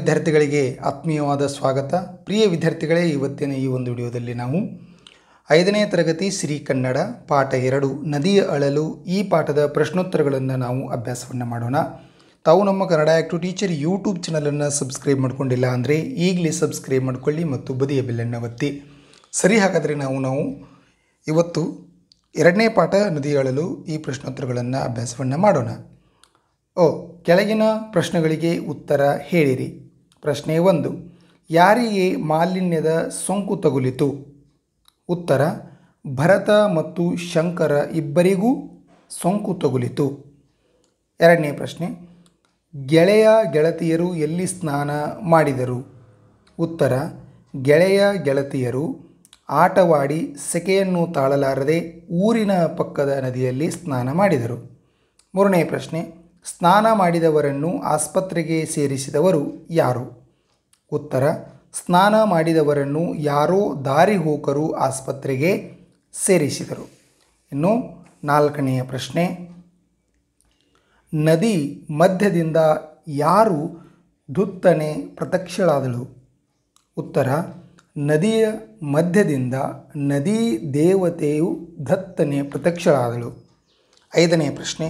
ವಿದ್ಯಾರ್ಥಿಗಳಿಗೆ ಆತ್ಮೀಯವಾದ ಸ್ವಾಗತ ಪ್ರಿಯ ವಿದ್ಯಾರ್ಥಿಗಳೇ ಇವತ್ತಿನ ಈ ಒಂದು ವಿಡಿಯೋದಲ್ಲಿ ನಾವು ಐದನೇ ತರಗತಿ ಶ್ರೀ ಕನ್ನಡ ಪಾಠ ಎರಡು ನದಿಯ ಅಳಲು ಈ ಪಾಠದ ಪ್ರಶ್ನೋತ್ತರಗಳನ್ನು ನಾವು ಅಭ್ಯಾಸವನ್ನು ಮಾಡೋಣ ತಾವು ನಮ್ಮ ಕನ್ನಡ ಆ್ಯಕ್ಟು ಟೀಚರ್ ಯೂಟ್ಯೂಬ್ ಚಾನಲನ್ನು ಸಬ್ಸ್ಕ್ರೈಬ್ ಮಾಡಿಕೊಂಡಿಲ್ಲ ಅಂದರೆ ಈಗಲೇ ಸಬ್ಸ್ಕ್ರೈಬ್ ಮಾಡಿಕೊಳ್ಳಿ ಮತ್ತು ಬದಿಯ ಬೆಲ್ಲನ್ನು ಒತ್ತಿ ಸರಿ ಹಾಗಾದರೆ ನಾವು ನಾವು ಇವತ್ತು ಎರಡನೇ ಪಾಠ ನದಿಯ ಅಳಲು ಈ ಪ್ರಶ್ನೋತ್ತರಗಳನ್ನು ಅಭ್ಯಾಸವನ್ನು ಮಾಡೋಣ ಓ ಕೆಳಗಿನ ಪ್ರಶ್ನೆಗಳಿಗೆ ಉತ್ತರ ಹೇಳಿರಿ ಪ್ರಶ್ನೆ ಒಂದು ಯಾರಿಗೆ ಮಾಲಿನ್ಯದ ಸೋಂಕು ತಗುಲಿತು ಉತ್ತರ ಭರತ ಮತ್ತು ಶಂಕರ ಇಬ್ಬರಿಗೂ ಸೋಂಕು ತಗುಲಿತು ಎರಡನೇ ಪ್ರಶ್ನೆ ಗೆಳೆಯ ಗೆಳತಿಯರು ಎಲ್ಲಿ ಸ್ನಾನ ಮಾಡಿದರು ಉತ್ತರ ಗೆಳೆಯ ಗೆಳತಿಯರು ಆಟವಾಡಿ ಸೆಕೆಯನ್ನು ತಾಳಲಾರದೆ ಊರಿನ ಪಕ್ಕದ ನದಿಯಲ್ಲಿ ಸ್ನಾನ ಮಾಡಿದರು ಮೂರನೇ ಪ್ರಶ್ನೆ ಸ್ನಾನ ಮಾಡಿದವರನ್ನು ಆಸ್ಪತ್ರೆಗೆ ಸೇರಿಸಿದವರು ಯಾರು ಉತ್ತರ ಸ್ನಾನ ಮಾಡಿದವರನ್ನು ಯಾರೋ ದಾರಿ ಹೋಕರು ಆಸ್ಪತ್ರೆಗೆ ಸೇರಿಸಿದರು ಇನ್ನು ನಾಲ್ಕನೆಯ ಪ್ರಶ್ನೆ ನದಿ ಮಧ್ಯದಿಂದ ಯಾರು ಧುತ್ತನೆ ಪ್ರತ್ಯಕ್ಷಳಾದಳು ಉತ್ತರ ನದಿಯ ಮಧ್ಯದಿಂದ ನದಿ ದೇವತೆಯು ದತ್ತನೆ ಪ್ರತ್ಯಕ್ಷಳಾದಳು ಐದನೇ ಪ್ರಶ್ನೆ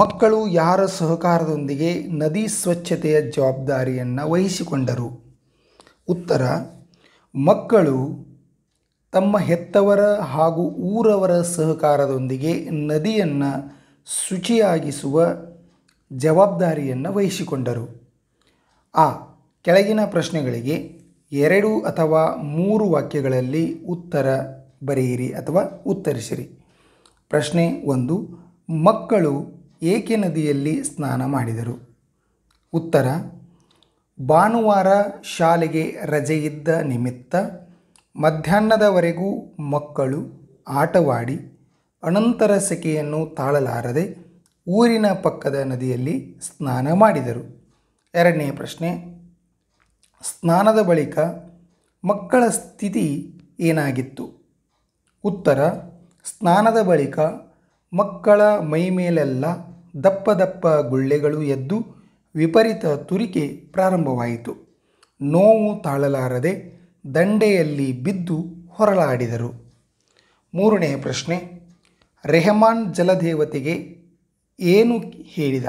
ಮಕ್ಕಳು ಯಾರ ಸಹಕಾರದೊಂದಿಗೆ ನದಿ ಸ್ವಚ್ಛತೆಯ ಜವಾಬ್ದಾರಿಯನ್ನು ವಹಿಸಿಕೊಂಡರು ಉತ್ತರ ಮಕ್ಕಳು ತಮ್ಮ ಹೆತ್ತವರ ಹಾಗೂ ಊರವರ ಸಹಕಾರದೊಂದಿಗೆ ನದಿಯನ್ನು ಶುಚಿಯಾಗಿಸುವ ಜವಾಬ್ದಾರಿಯನ್ನು ವಹಿಸಿಕೊಂಡರು ಆ ಕೆಳಗಿನ ಪ್ರಶ್ನೆಗಳಿಗೆ ಎರಡು ಅಥವಾ ಮೂರು ವಾಕ್ಯಗಳಲ್ಲಿ ಉತ್ತರ ಬರೆಯಿರಿ ಅಥವಾ ಉತ್ತರಿಸಿರಿ ಪ್ರಶ್ನೆ ಒಂದು ಮಕ್ಕಳು ಏಕೆ ನದಿಯಲ್ಲಿ ಸ್ನಾನ ಮಾಡಿದರು ಉತ್ತರ ಭಾನುವಾರ ಶಾಲೆಗೆ ರಜೆಯಿದ್ದ ನಿಮಿತ್ತ ಮಧ್ಯಾಹ್ನದವರೆಗೂ ಮಕ್ಕಳು ಆಟವಾಡಿ ಅನಂತರ ಸೆಕೆಯನ್ನು ತಾಳಲಾರದೆ ಊರಿನ ಪಕ್ಕದ ನದಿಯಲ್ಲಿ ಸ್ನಾನ ಮಾಡಿದರು ಎರಡನೇ ಪ್ರಶ್ನೆ ಸ್ನಾನದ ಬಳಿಕ ಮಕ್ಕಳ ಸ್ಥಿತಿ ಏನಾಗಿತ್ತು ಉತ್ತರ ಸ್ನಾನದ ಬಳಿಕ ಮಕ್ಕಳ ಮೈಮೇಲೆಲ್ಲ ದಪ್ಪ ದಪ್ಪ ಗುಳ್ಳೆಗಳು ಎದ್ದು ವಿಪರೀತ ತುರಿಕೆ ಪ್ರಾರಂಭವಾಯಿತು ನೋವು ತಾಳಲಾರದೆ ದಂಡೆಯಲ್ಲಿ ಬಿದ್ದು ಹೊರಳಾಡಿದರು ಮೂರನೆಯ ಪ್ರಶ್ನೆ ರೆಹಮಾನ್ ಜಲದೇವತೆಗೆ ಏನು ಹೇಳಿದ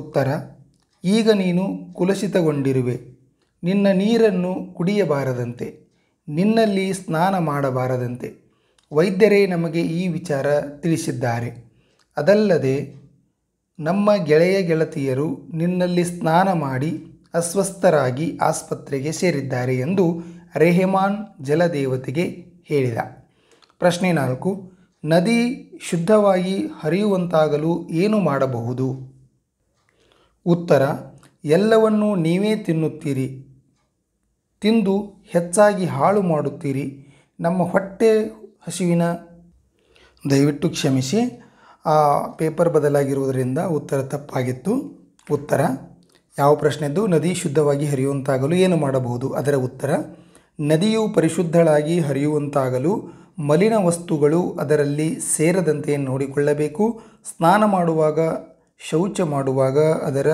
ಉತ್ತರ ಈಗ ನೀನು ಕುಲಸಿತಗೊಂಡಿರುವೆ ನಿನ್ನ ನೀರನ್ನು ಕುಡಿಯಬಾರದಂತೆ ನಿನ್ನಲ್ಲಿ ಸ್ನಾನ ಮಾಡಬಾರದಂತೆ ವೈದ್ಯರೇ ನಮಗೆ ಈ ವಿಚಾರ ತಿಳಿಸಿದ್ದಾರೆ ಅದಲ್ಲದೆ ನಮ್ಮ ಗೆಳೆಯ ಗೆಳತಿಯರು ನಿನ್ನಲ್ಲಿ ಸ್ನಾನ ಮಾಡಿ ಅಸ್ವಸ್ಥರಾಗಿ ಆಸ್ಪತ್ರೆಗೆ ಸೇರಿದ್ದಾರೆ ಎಂದು ರೆಹಮಾನ್ ಜಲದೇವತೆಗೆ ಹೇಳಿದ ಪ್ರಶ್ನೆ ನಾಲ್ಕು ನದಿ ಶುದ್ಧವಾಗಿ ಹರಿಯುವಂತಾಗಲು ಏನು ಮಾಡಬಹುದು ಉತ್ತರ ಎಲ್ಲವನ್ನೂ ನೀವೇ ತಿನ್ನುತ್ತೀರಿ ತಿಂದು ಹೆಚ್ಚಾಗಿ ಹಾಳು ಮಾಡುತ್ತೀರಿ ನಮ್ಮ ಹೊಟ್ಟೆ ಹಸಿವಿನ ದಯವಿಟ್ಟು ಕ್ಷಮಿಸಿ ಆ ಪೇಪರ್ ಬದಲಾಗಿರುವುದರಿಂದ ಉತ್ತರ ತಪ್ಪಾಗಿತ್ತು ಉತ್ತರ ಯಾವ ಪ್ರಶ್ನೆದ್ದು ನದಿ ಶುದ್ಧವಾಗಿ ಹರಿಯುವಂತಾಗಲು ಏನು ಮಾಡಬಹುದು ಅದರ ಉತ್ತರ ನದಿಯು ಪರಿಶುದ್ಧಳಾಗಿ ಹರಿಯುವಂತಾಗಲು ಮಲಿನ ವಸ್ತುಗಳು ಅದರಲ್ಲಿ ಸೇರದಂತೆ ನೋಡಿಕೊಳ್ಳಬೇಕು ಸ್ನಾನ ಮಾಡುವಾಗ ಶೌಚ ಮಾಡುವಾಗ ಅದರ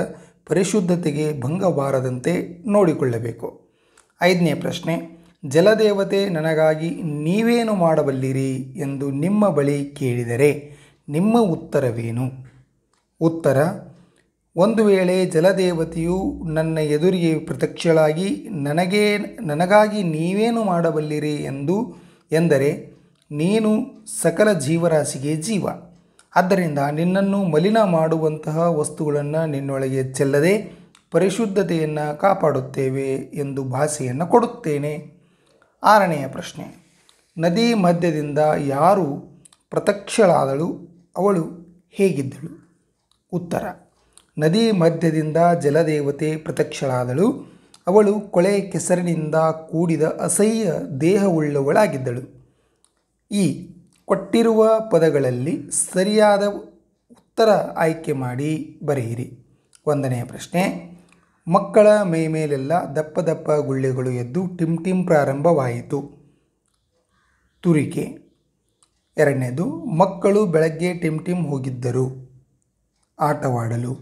ಪರಿಶುದ್ಧತೆಗೆ ಭಂಗಬಾರದಂತೆ ನೋಡಿಕೊಳ್ಳಬೇಕು ಐದನೇ ಪ್ರಶ್ನೆ ಜಲದೇವತೆ ನನಗಾಗಿ ನೀವೇನು ಮಾಡಬಲ್ಲಿರಿ ಎಂದು ನಿಮ್ಮ ಬಳಿ ಕೇಳಿದರೆ ನಿಮ್ಮ ಉತ್ತರವೇನು ಉತ್ತರ ಒಂದು ವೇಳೆ ಜಲದೇವತೆಯು ನನ್ನ ಎದುರಿಗೆ ಪ್ರತ್ಯಕ್ಷಳಾಗಿ ನನಗೇ ನನಗಾಗಿ ನೀವೇನು ಮಾಡಬಲ್ಲಿರಿ ಎಂದು ಎಂದರೆ ನೀನು ಸಕಲ ಜೀವರಾಶಿಗೆ ಜೀವ ಆದ್ದರಿಂದ ನಿನ್ನನ್ನು ಮಲಿನ ಮಾಡುವಂತಹ ವಸ್ತುಗಳನ್ನು ನಿನ್ನೊಳಗೆ ಚೆಲ್ಲದೆ ಪರಿಶುದ್ಧತೆಯನ್ನು ಕಾಪಾಡುತ್ತೇವೆ ಎಂದು ಭಾಷೆಯನ್ನು ಕೊಡುತ್ತೇನೆ ಆರನೆಯ ಪ್ರಶ್ನೆ ನದಿ ಮಧ್ಯದಿಂದ ಯಾರು ಪ್ರತ್ಯಕ್ಷಳಾದಳು ಅವಳು ಹೇಗಿದ್ದಳು ಉತ್ತರ ನದಿ ಮಧ್ಯದಿಂದ ಜಲದೇವತೆ ಪ್ರತ್ಯಕ್ಷಳಾದಳು ಅವಳು ಕೊಳೆ ಕೆಸರಿನಿಂದ ಕೂಡಿದ ಅಸಹ್ಯ ದೇಹವುಳ್ಳವಳಾಗಿದ್ದಳು ಈ ಕೊಟ್ಟಿರುವ ಪದಗಳಲ್ಲಿ ಸರಿಯಾದ ಉತ್ತರ ಆಯ್ಕೆ ಮಾಡಿ ಬರೆಯಿರಿ ಒಂದನೆಯ ಪ್ರಶ್ನೆ ಮಕ್ಕಳ ಮೇಲೆಲ್ಲ ದಪ್ಪ ದಪ್ಪ ಗುಳ್ಳೆಗಳು ಎದ್ದು ಟಿಮ್ ಟಿಮ್ ಪ್ರಾರಂಭವಾಯಿತು ತುರಿಕೆ ಎರಡನೇದು ಮಕ್ಕಳು ಬೆಳಗ್ಗೆ ಟಿಮ್ ಟಿಮ್ ಹೋಗಿದ್ದರು ಆಟವಾಡಲು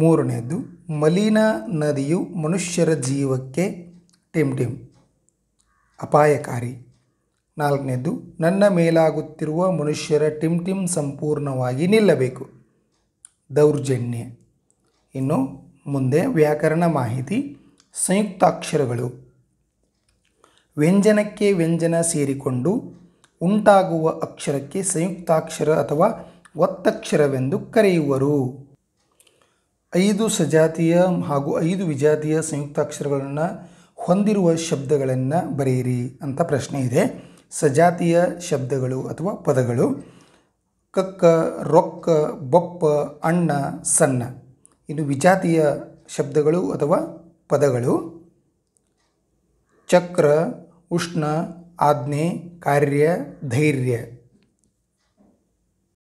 ಮೂರನೇದು ಮಲೀನ ನದಿಯು ಮನುಷ್ಯರ ಜೀವಕ್ಕೆ ಟಿಮ್ ಟಿಮ್ ಅಪಾಯಕಾರಿ ನಾಲ್ಕನೇದು ನನ್ನ ಮೇಲಾಗುತ್ತಿರುವ ಮನುಷ್ಯರ ಟಿಮ್ ಟಿಮ್ ಸಂಪೂರ್ಣವಾಗಿ ನಿಲ್ಲಬೇಕು ದೌರ್ಜನ್ಯ ಇನ್ನು ಮುಂದೆ ವ್ಯಾಕರಣ ಮಾಹಿತಿ ಸಂಯುಕ್ತಾಕ್ಷರಗಳು ವ್ಯಂಜನಕ್ಕೆ ವ್ಯಂಜನ ಸೇರಿಕೊಂಡು ಉಂಟಾಗುವ ಅಕ್ಷರಕ್ಕೆ ಸಂಯುಕ್ತಾಕ್ಷರ ಅಥವಾ ಒತ್ತಕ್ಷರವೆಂದು ಕರೆಯುವರು ಐದು ಸಜಾತಿಯ ಹಾಗೂ ಐದು ವಿಜಾತಿಯ ಸಂಯುಕ್ತಾಕ್ಷರಗಳನ್ನು ಹೊಂದಿರುವ ಶಬ್ದಗಳನ್ನು ಬರೆಯಿರಿ ಅಂತ ಪ್ರಶ್ನೆ ಇದೆ ಸಜಾತಿಯ ಶಬ್ದಗಳು ಅಥವಾ ಪದಗಳು ಕಕ್ಕ ರೊಕ್ಕ ಬೊಪ್ಪ ಅಣ್ಣ ಸಣ್ಣ ಇನ್ನು ವಿಜಾತಿಯ ಶಬ್ದಗಳು ಅಥವಾ ಪದಗಳು ಚಕ್ರ ಉಷ್ಣ आज्ञे कार्य धैर्य